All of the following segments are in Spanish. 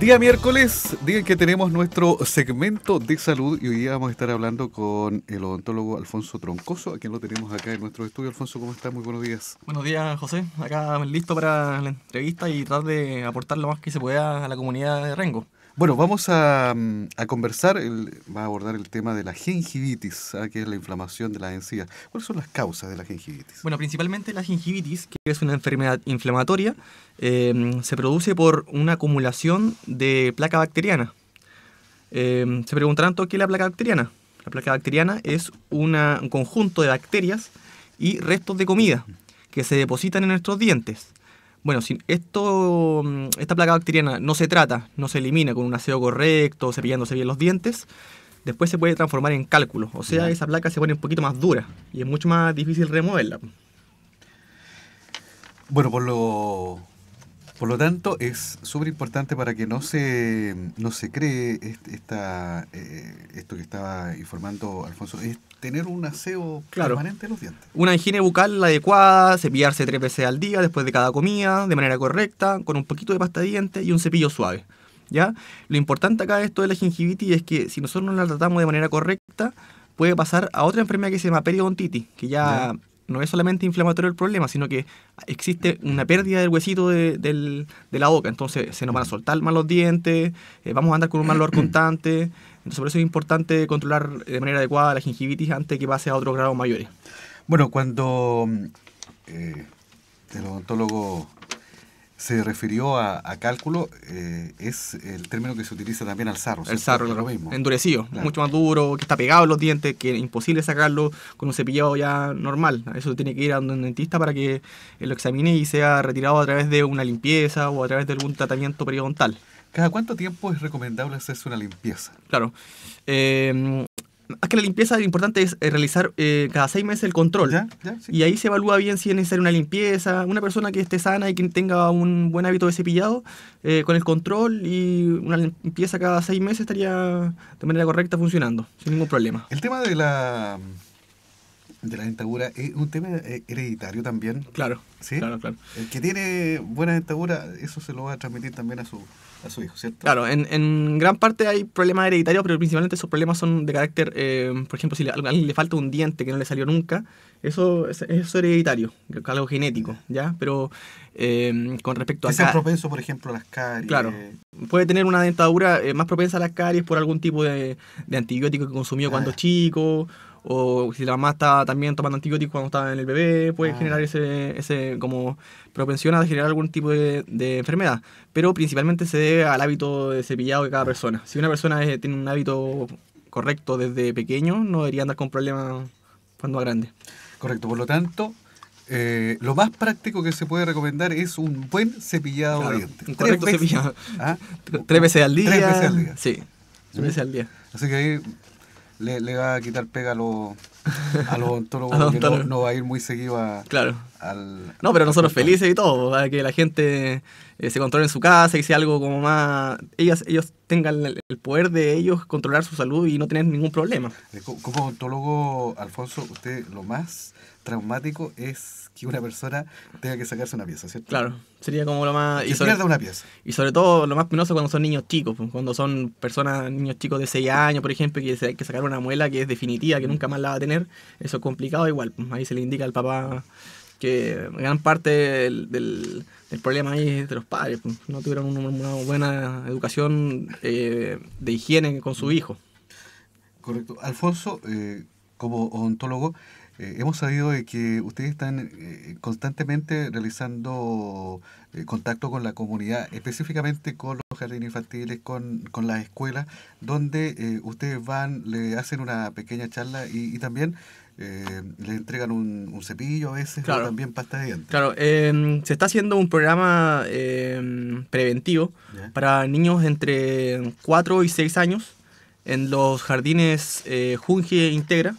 Día miércoles, Digan que tenemos nuestro segmento de salud y hoy día vamos a estar hablando con el odontólogo Alfonso Troncoso, a quien lo tenemos acá en nuestro estudio. Alfonso, ¿cómo estás? Muy buenos días. Buenos días, José. Acá listo para la entrevista y tratar de aportar lo más que se pueda a la comunidad de Rengo. Bueno, vamos a, mm, conversar, va a abordar el tema de la gingivitis, ah, que es la inflamación de las encías. ¿Cuáles son las causas de la gingivitis? Bueno, principalmente la gingivitis, que es una enfermedad inflamatoria, em, se produce por una acumulación de placa bacteriana. Em, se preguntarán, ¿qué es la placa bacteriana? La placa bacteriana es un conjunto de bacterias y restos de comida que se depositan en nuestros dientes. Bueno, si esto, mm, esta placa bacteriana no se trata, no se elimina con un aseo correcto, cepillándose bien los dientes, después se puede transformar en cálculo. O sea, esa placa se pone un poquito más dura y es mucho más difícil removerla. Bueno, por lo, por lo tanto, es súper importante para que no se, no se cree esta, eh, esto que estaba informando Alfonso, es tener un aseo permanente en los dientes. Una higiene bucal adecuada, cepillarse tres veces al día después de cada comida, de manera correcta, con un poquito de pasta de dientes y un cepillo suave. ¿ya? Lo importante acá de esto de la gingivitis es que si nosotros no la tratamos de manera correcta, puede pasar a otra enfermedad que se llama periodontitis, que ¿Ya? no es solamente inflamatorio el problema, sino que existe una pérdida del huesito de, de la boca. Entonces se nos van a soltar mal los dientes, eh, vamos a andar con un mal olor constante. Entonces por eso es importante controlar de manera adecuada la gingivitis antes que pase a otros grados mayores. Bueno, cuando eh, el odontólogo se refirió a, cálculo, eh, es el término que se utiliza también al sarro. El sarro, lo mismo. endurecido, mucho más duro, que está pegado en los dientes, que es imposible sacarlo con un cepillado ya normal. Eso tiene que ir a un dentista para que eh, lo examine y sea retirado a través de una limpieza o a través de algún tratamiento periodontal. ¿Cada cuánto tiempo es recomendable hacerse una limpieza? Claro. Eh, es que la limpieza, lo importante es eh, realizar eh, cada seis meses el control. Y ahí se evalúa bien si es una limpieza. Una persona que esté sana y que tenga un buen hábito de cepillado, eh, con el control y una limpieza cada seis meses estaría de manera correcta funcionando, sin ningún problema. El tema de la de la dentadura es un tema eh, hereditario también. Claro. ¿sí? El eh, que tiene buena dentadura, eso se lo va a transmitir también a su, a su hijo, ¿cierto? Claro, en, en gran parte hay problemas hereditarios, pero principalmente esos problemas son de carácter, eh, por ejemplo, si a alguien le falta un diente que no le salió nunca, eso es, hereditario, algo genético, ¿ya? Pero con respecto a... Es propenso, por ejemplo, a las caries. Claro, puede tener una dentadura más propensa a las caries por algún tipo de, antibiótico que consumió cuando ah. chico o si la mamá está también tomando antibióticos cuando estaba en el bebé, puede ah. generar ese, ese como propensión a generar algún tipo de, enfermedad. Pero principalmente se debe al hábito de cepillado de cada persona. Si una persona tiene un hábito correcto desde pequeño, no debería andar con problemas cuando grande. Correcto, por lo tanto, eh, lo más práctico que se puede recomendar es un buen cepillado de Tres veces, cepillado. ¿Ah? tres veces al día. Tres veces al día. Sí, tres veces al día. Así que ahí le, le va a quitar pega a los al odontólogo, odontólogos No, va a ir muy seguido a, claro. No, pero nosotros felices y todo, que la gente eh, se controle en su casa y sea algo como más... Ellas, ellos tengan el, poder de ellos controlar su salud y no tener ningún problema. Eh, como odontólogo, Alfonso, usted lo más traumático es que una persona tenga que sacarse una pieza, ¿cierto? Claro, sería como lo más... y sobre, una pieza. Y sobre todo lo más penoso cuando son niños chicos, cuando son personas, niños chicos de 6 años, por ejemplo, que hay que sacar una muela que es definitiva, que nunca más la va a tener eso es complicado igual. Pues, ahí se le indica al papá que gran parte del, problema ahí es de los padres, pues, no tuvieron una, buena educación eh, de higiene con su hijo. Correcto. Alfonso, eh, como ontólogo eh, hemos sabido de que ustedes están constantemente realizando contacto con la comunidad, específicamente con los jardines infantiles, con, con las escuelas, donde eh, ustedes van, le hacen una pequeña charla y, también eh, le entregan un, cepillo a veces también pasta de dientes. Claro, em, se está haciendo un programa em, preventivo para niños entre 4 y 6 años en los jardines eh, Junge Integra,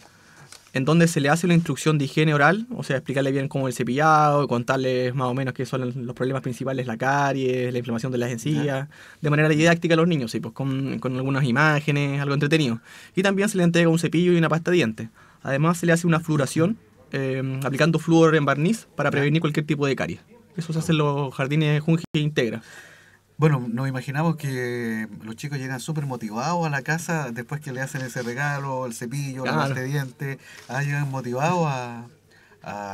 en donde se le hace una instrucción de higiene oral, o sea, explicarle bien cómo el cepillado, contarles más o menos qué son los problemas principales, la caries, la inflamación de las encías, de manera didáctica a los niños, sí, pues con, algunas imágenes, algo entretenido. Y también se le entrega un cepillo y una pasta de dientes. Además, se le hace una fluoración, eh, aplicando flúor en barniz para prevenir cualquier tipo de caries. Eso se hace en los jardines Junge Integra. Bueno, nos imaginamos que los chicos llegan súper motivados a la casa después que le hacen ese regalo, el cepillo, la diente. de dientes, ah, llegan motivados a,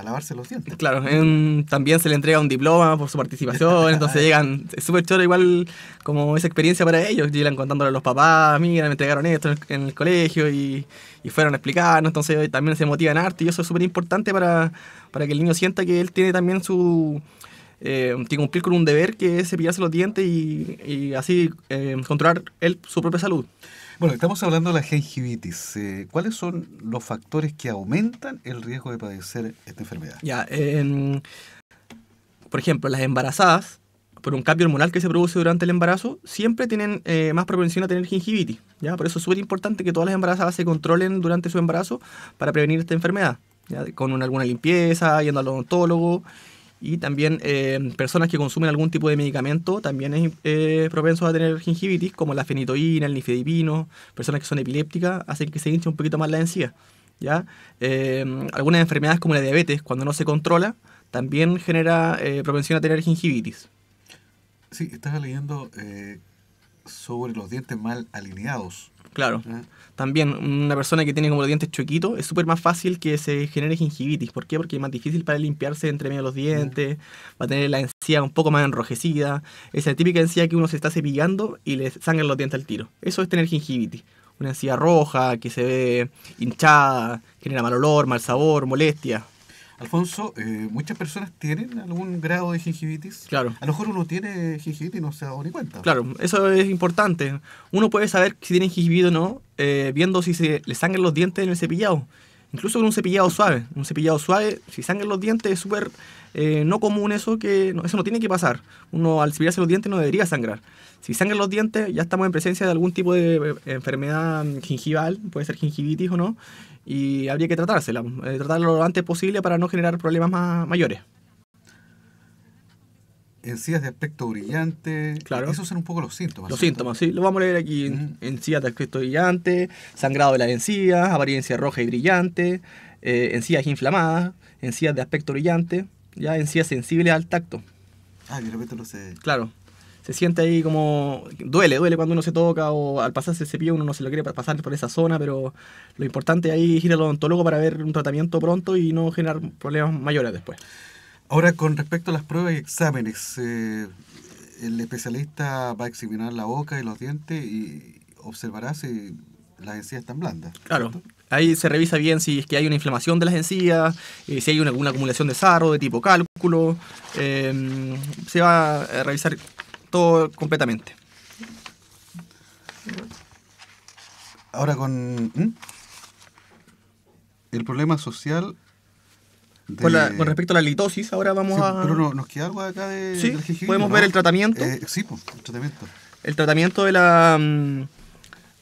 lavarse los dientes. Claro, también se le entrega un diploma por su participación, entonces llegan, súper choro igual como esa experiencia para ellos, llegan contándole a los papás, mira, me entregaron esto en el, colegio y, y, fueron a explicarnos, entonces también se motivan arte y eso es súper importante para, para que el niño sienta que él tiene también su eh, tiene que cumplir con un deber que es cepillarse los dientes y, y así eh, controlar su propia salud. Bueno, estamos hablando de la gingivitis. Eh, ¿Cuáles son los factores que aumentan el riesgo de padecer esta enfermedad? Ya, por ejemplo, las embarazadas, por un cambio hormonal que se produce durante el embarazo, siempre tienen más propensión a tener gingivitis. ¿ya? Por eso es súper importante que todas las embarazadas se controlen durante su embarazo para prevenir esta enfermedad, ¿ya? con alguna limpieza, yendo al odontólogo y también eh, personas que consumen algún tipo de medicamento también es eh, propenso a tener gingivitis, como la fenitoína, el nifedipino, personas que son epilépticas, hacen que se hinche un poquito más la encía. ¿ya? Eh, algunas enfermedades como la diabetes, cuando no se controla, también genera propensión a tener gingivitis. Sí, estás leyendo sobre los dientes mal alineados. Claro. Ah. También una persona que tiene como los dientes chuequitos es súper más fácil que se genere gingivitis. ¿Por qué? Porque es más difícil para limpiarse entre medio los dientes, va a tener la encía un poco más enrojecida. Esa típica encía que uno se está cepillando y le sangran los dientes al tiro. Eso es tener gingivitis. Una encía roja que se ve hinchada, genera mal olor, mal sabor, molestia. Alfonso, eh, muchas personas tienen algún grado de gingivitis. Claro. A lo mejor uno tiene gingivitis y no se dado ni cuenta. Claro, eso es importante. Uno puede saber si tiene gingivitis o no eh, viendo si se le sangran los dientes en el cepillado incluso con un cepillado suave. Un cepillado suave, si sangran los dientes, es súper eh, no común eso, que no, eso no tiene que pasar. Uno al cepillarse los dientes no debería sangrar. Si sangran los dientes, ya estamos en presencia de algún tipo de eh, enfermedad gingival, puede ser gingivitis o no, y habría que tratársela, eh, tratarlo lo antes posible para no generar problemas mayores encías de aspecto brillante. Claro. Esos son un poco los síntomas. Los síntomas, sí. Lo vamos a leer aquí. Encías de aspecto brillante, sangrado de las encías, apariencia roja y brillante, eh, encías inflamadas, encías de aspecto brillante, ya encías sensibles al tacto. Ah, que de no se... Claro. Se siente ahí como... Duele, duele cuando uno se toca o al pasarse el cepillo uno no se lo quiere pasar por esa zona, pero lo importante ahí es ir al odontólogo para ver un tratamiento pronto y no generar problemas mayores después. Ahora, con respecto a las pruebas y exámenes, eh, el especialista va a examinar la boca y los dientes y observará si las encías están blandas. Claro. Ahí se revisa bien si es que hay una inflamación de las encías, eh, si hay una, alguna acumulación de sarro de tipo cálculo. Em, se va a revisar todo completamente. Ahora con el problema social con, respecto a la litosis, ahora vamos a. nos queda algo acá de. Sí, podemos ver el tratamiento. Eh, sí, pues, el tratamiento. El tratamiento de la, mm,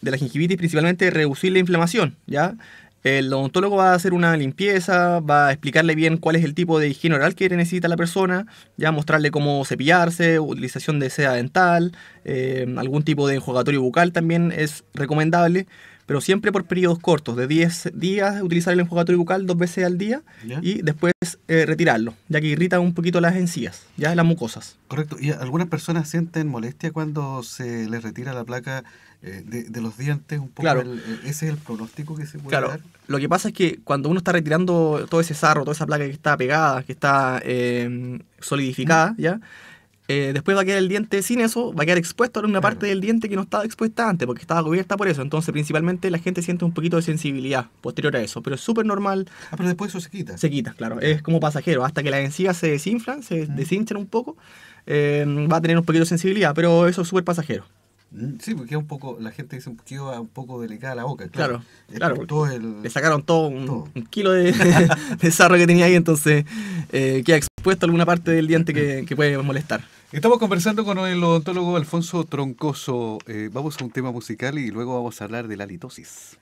de la gingivitis principalmente reducir la inflamación, ¿ya? El odontólogo va a hacer una limpieza, va a explicarle bien cuál es el tipo de higiene oral que necesita la persona, ya mostrarle cómo cepillarse, utilización de seda dental, eh, algún tipo de enjuagatorio bucal también es recomendable, pero siempre por periodos cortos, de 10 días utilizar el enjuagatorio bucal dos veces al día y después eh, retirarlo, ya que irrita un poquito las encías, ya las mucosas. Correcto, y algunas personas sienten molestia cuando se les retira la placa eh, de, los dientes, un poco claro. ese es el pronóstico que se puede Lo que pasa es que cuando uno está retirando todo ese sarro, toda esa placa que está pegada, que está solidificada, ¿ya? Eh, después va a quedar el diente sin eso, va a quedar expuesto a una parte del diente que no estaba expuesta antes, porque estaba cubierta por eso. Entonces, principalmente la gente siente un poquito de sensibilidad posterior a eso, pero es súper normal. Ah, pero después eso se quita. Se quita, claro. Es como pasajero, hasta que las encías se desinflan, se desinchan un poco, eh, va a tener un poquito de sensibilidad, pero eso es súper pasajero. Mm, sí, porque un poco, la gente dice que iba un poco delicada la boca. Claro, claro. le sacaron todo un, kilo de, sarro que tenía ahí, entonces eh, queda expuesto alguna parte del diente que, puede molestar. Estamos conversando con el odontólogo Alfonso Troncoso. Eh, vamos a un tema musical y luego vamos a hablar de la litosis.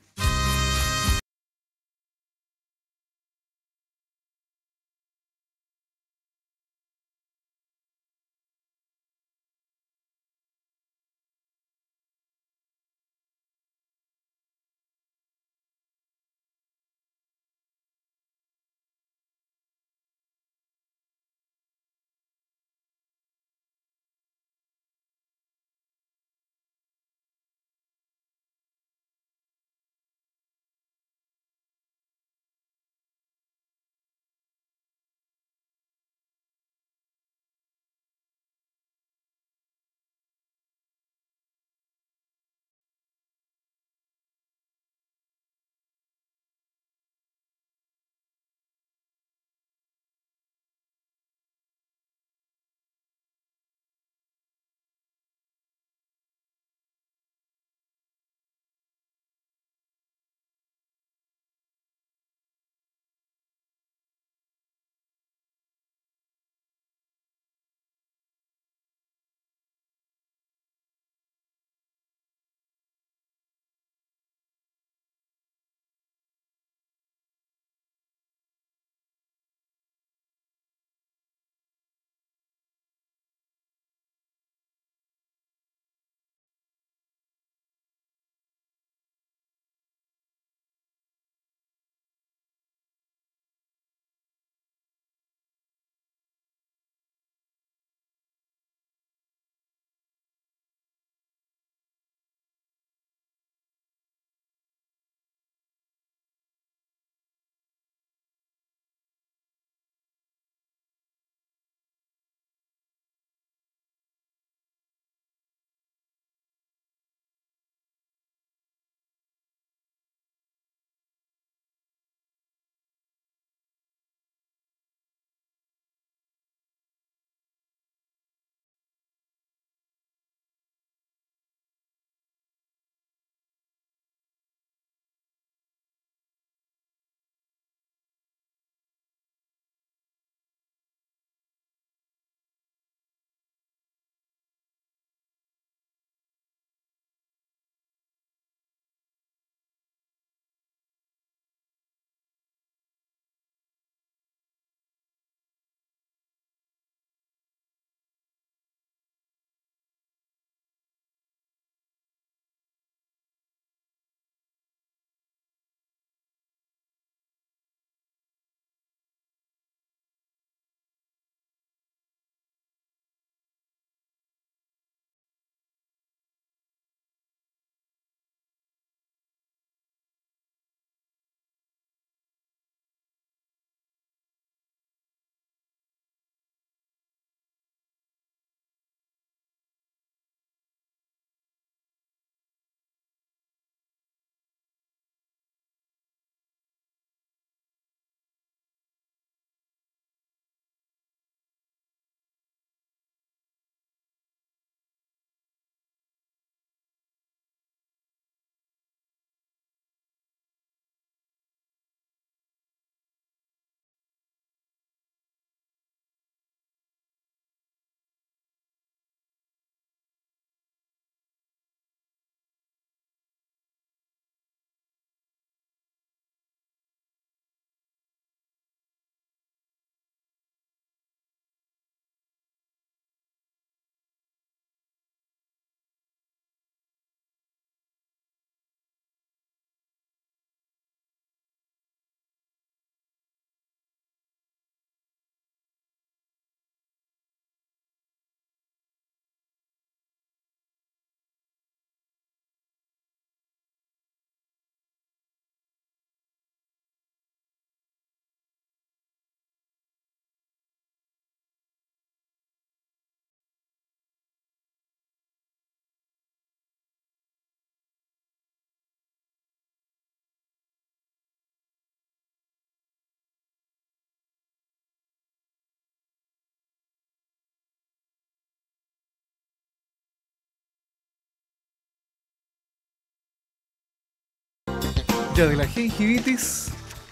de la gingivitis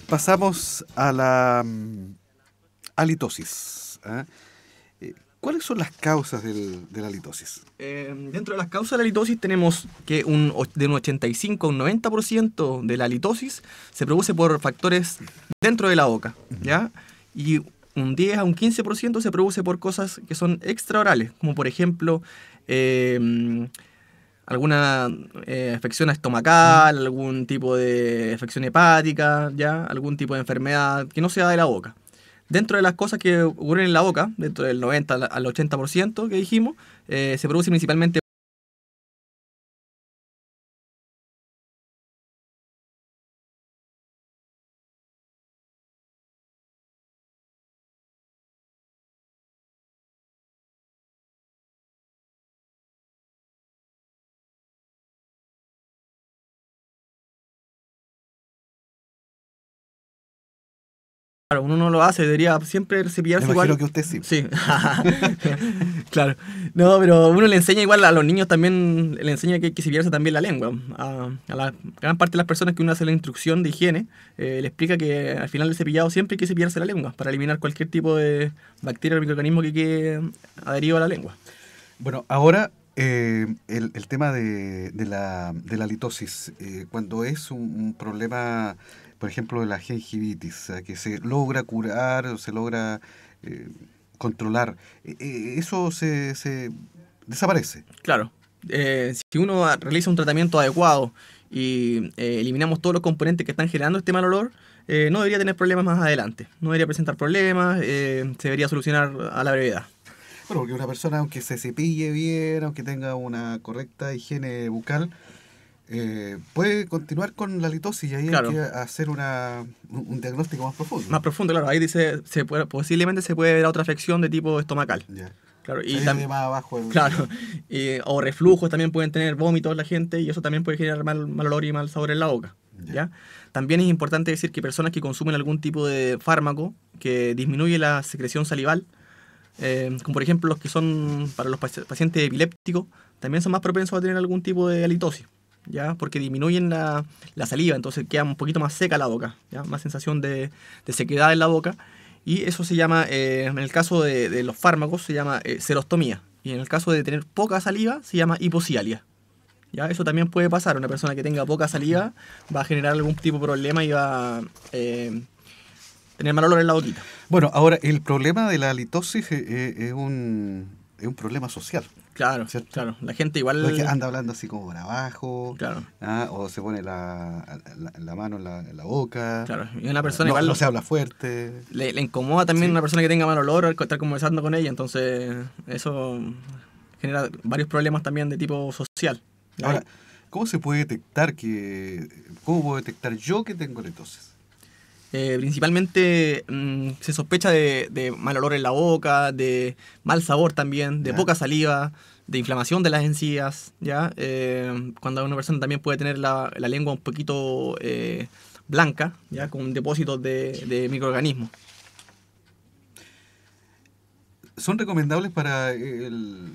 pasamos a la mm, halitosis. ¿eh? ¿eh? cuáles son las causas de la halitosis? Eh, dentro de las causas de la halitosis tenemos que un, de un 85 a un 90% de la halitosis se produce por factores dentro de la boca, ¿ya? Y un 10 a un 15% se produce por cosas que son extraorales, como por ejemplo eh, alguna infección eh, afección estomacal, algún tipo de afección hepática, ya algún tipo de enfermedad que no sea de la boca. Dentro de las cosas que ocurren en la boca, dentro del 90 al 80% que dijimos, eh, se produce principalmente Claro, uno no lo hace, debería siempre cepillarse Me igual. que usted sí. Sí. claro. No, pero uno le enseña igual a los niños también, le enseña que hay que cepillarse también la lengua. A, la gran parte de las personas que uno hace la instrucción de higiene, eh, le explica que al final del cepillado siempre hay que cepillarse la lengua para eliminar cualquier tipo de bacteria o microorganismo que quede adherido a la lengua. Bueno, ahora eh, el, tema de, la, litosis, eh, cuando es un problema por ejemplo, de la gingivitis, que se logra curar o se logra eh, controlar. Eh, eh, eso se, se desaparece. Claro. si uno realiza un tratamiento adecuado y eliminamos todos los componentes que están generando este mal olor, no debería tener problemas más adelante. No debería presentar problemas, se debería solucionar a la brevedad. Bueno, porque una persona, aunque se cepille bien, aunque tenga una correcta higiene bucal, eh, puede continuar con la litosis y ahí hay que hacer una, un diagnóstico más profundo. Más profundo, claro. Ahí dice, se puede, posiblemente se puede ver otra afección de tipo estomacal. Claro, y también, más abajo claro, o reflujos también pueden tener vómitos la gente y eso también puede generar mal, olor y mal sabor en la boca. ¿ya? También es importante decir que personas que consumen algún tipo de fármaco que disminuye la secreción salival, eh, como por ejemplo los que son para los pacientes epilépticos, también son más propensos a tener algún tipo de halitosis. ¿ya? Porque disminuyen la, la, saliva, entonces queda un poquito más seca la boca, ¿ya? Más sensación de, de sequedad en la boca. Y eso se llama, eh, en el caso de, de, los fármacos, se llama eh, Y en el caso de tener poca saliva, se llama hipocialia. ¿Ya? Eso también puede pasar. Una persona que tenga poca saliva va a generar algún tipo de problema y va a eh, tener mal olor en la boquita. Bueno, ahora, el problema de la halitosis eh, es, un, es un problema social. Claro, claro. La gente igual. anda hablando así como por abajo. Claro. ¿ah? O se pone la, mano en la, boca. Claro. Y una persona no, igual. No se habla fuerte. Le, incomoda también una persona que tenga mal olor estar conversando con ella. Entonces, eso genera varios problemas también de tipo social. Ahora, ¿cómo se puede detectar que. ¿Cómo puedo detectar yo que tengo entonces? Eh, principalmente mm, se sospecha de, mal olor en la boca, de mal sabor también, de poca saliva, de inflamación de las encías, ¿ya? Eh, cuando una persona también puede tener la, lengua un poquito eh, blanca, ¿ya? Con depósitos de, de, microorganismos. ¿Son recomendables para, el,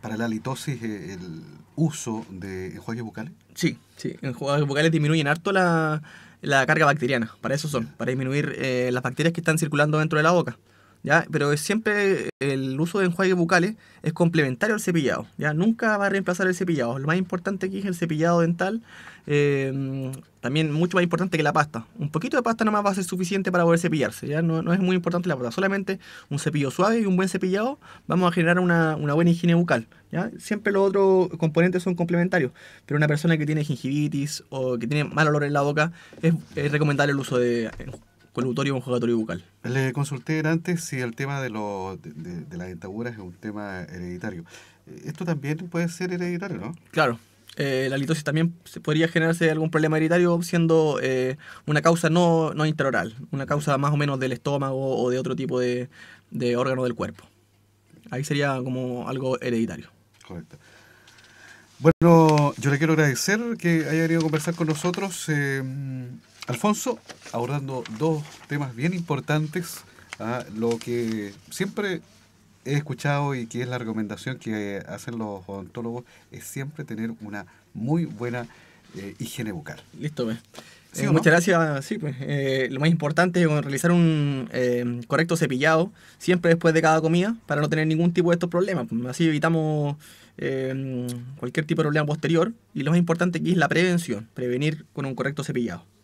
para la litosis el uso de enjuagues bucales? Sí, sí, enjuagues bucales disminuyen harto la la carga bacteriana. Para eso son, para disminuir eh, las bacterias que están circulando dentro de la boca. ¿ya? Pero siempre el uso de enjuagues bucales es complementario al cepillado, ¿ya? Nunca va a reemplazar el cepillado. Lo más importante aquí es el cepillado dental, eh, también mucho más importante que la pasta. Un poquito de pasta nomás va a ser suficiente para poder cepillarse, ¿ya? No, no es muy importante la pasta, solamente un cepillo suave y un buen cepillado vamos a generar una, una buena higiene bucal, ¿ya? Siempre los otros componentes son complementarios, pero una persona que tiene gingivitis o que tiene mal olor en la boca, es, es recomendable el uso de colutorio jugatorio bucal. Le consulté antes si el tema de, de, las dentaduras es un tema hereditario. Esto también puede ser hereditario, ¿no? Claro. Eh, la litosis también podría generarse algún problema hereditario siendo eh, una causa no, no interoral, una causa más o menos del estómago o de otro tipo de, órgano del cuerpo. Ahí sería como algo hereditario. Correcto. Bueno, yo le quiero agradecer que haya venido a conversar con nosotros. Eh, Alfonso, abordando dos temas bien importantes, ¿ah? lo que siempre he escuchado y que es la recomendación que hacen los odontólogos es siempre tener una muy buena eh, higiene bucal. Listo, pues. Eh, muchas gracias. Sí, pues. eh, lo más importante es realizar un correcto cepillado siempre después de cada comida para no tener ningún tipo de estos problemas. Pues. Así evitamos cualquier tipo de problema posterior. Y lo más importante aquí es la prevención, prevenir con un correcto cepillado.